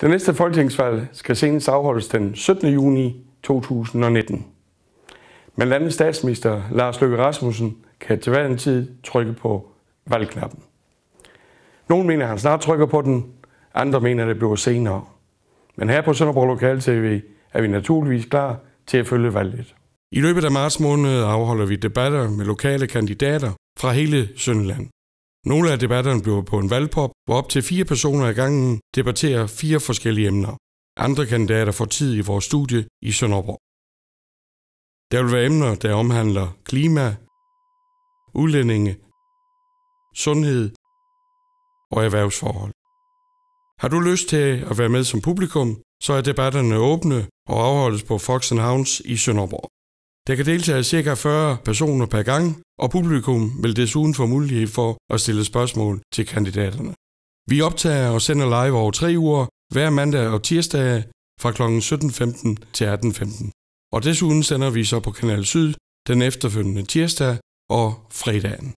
Det næste folketingsvalg skal senest afholdes den 17. juni 2019. Men landets statsminister Lars Løkke Rasmussen kan til hver en tid trykke på valgknappen. Nogle mener, at han snart trykker på den, andre mener, at det bliver senere. Men her på Sønderborg Lokal TV er vi naturligvis klar til at følge valget. I løbet af marts måned afholder vi debatter med lokale kandidater fra hele Sønderland. Nogle af debatterne bliver på en valgpop, hvor op til fire personer i gangen debatterer fire forskellige emner. Andre kandidater får tid i vores studie i Sønderborg. Der vil være emner, der omhandler klima, udlændinge, sundhed og erhvervsforhold. Har du lyst til at være med som publikum, så er debatterne åbne og afholdes på Fox Hounds i Sønderborg. Der kan deltage ca. 40 personer per gang, og publikum vil desuden få mulighed for at stille spørgsmål til kandidaterne. Vi optager og sender live over tre uger, hver mandag og tirsdag fra kl. 17.15 til 18.15. Og desuden sender vi så på Kanal Syd den efterfølgende tirsdag og fredagen.